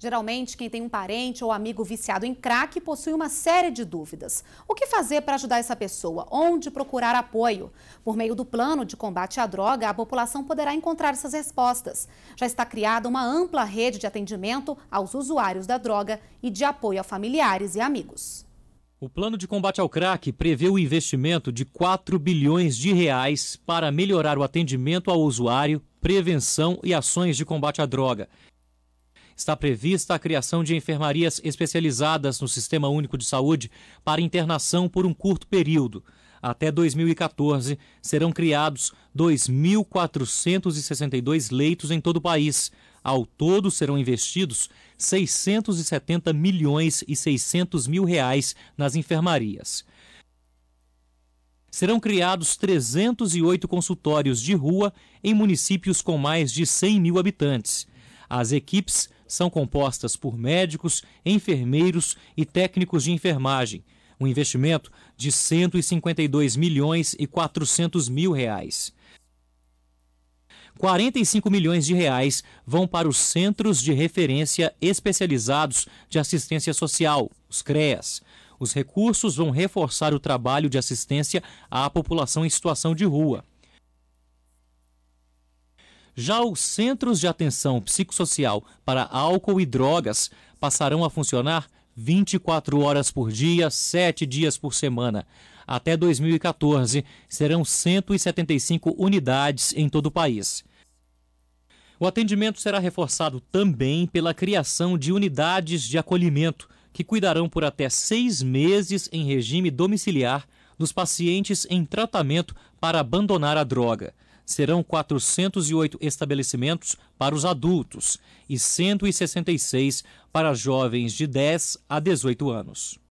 Geralmente, quem tem um parente ou amigo viciado em crack possui uma série de dúvidas. O que fazer para ajudar essa pessoa? Onde procurar apoio? Por meio do plano de combate à droga, a população poderá encontrar essas respostas. Já está criada uma ampla rede de atendimento aos usuários da droga e de apoio a familiares e amigos. O plano de combate ao crack prevê o investimento de 4 bilhões de reais para melhorar o atendimento ao usuário, prevenção e ações de combate à droga está prevista a criação de enfermarias especializadas no Sistema Único de Saúde para internação por um curto período. Até 2014, serão criados 2.462 leitos em todo o país. Ao todo, serão investidos 670 milhões e 600 mil reais nas enfermarias serão criados 308 consultórios de rua em municípios com mais de 100 mil habitantes. As equipes são compostas por médicos, enfermeiros e técnicos de enfermagem. Um investimento de 152 milhões e 400 mil reais. 45 milhões de reais vão para os centros de referência especializados de assistência social, os CREAS. Os recursos vão reforçar o trabalho de assistência à população em situação de rua. Já os centros de atenção psicossocial para álcool e drogas passarão a funcionar 24 horas por dia, 7 dias por semana. Até 2014, serão 175 unidades em todo o país. O atendimento será reforçado também pela criação de unidades de acolhimento, que cuidarão por até seis meses em regime domiciliar dos pacientes em tratamento para abandonar a droga serão 408 estabelecimentos para os adultos e 166 para jovens de 10 a 18 anos.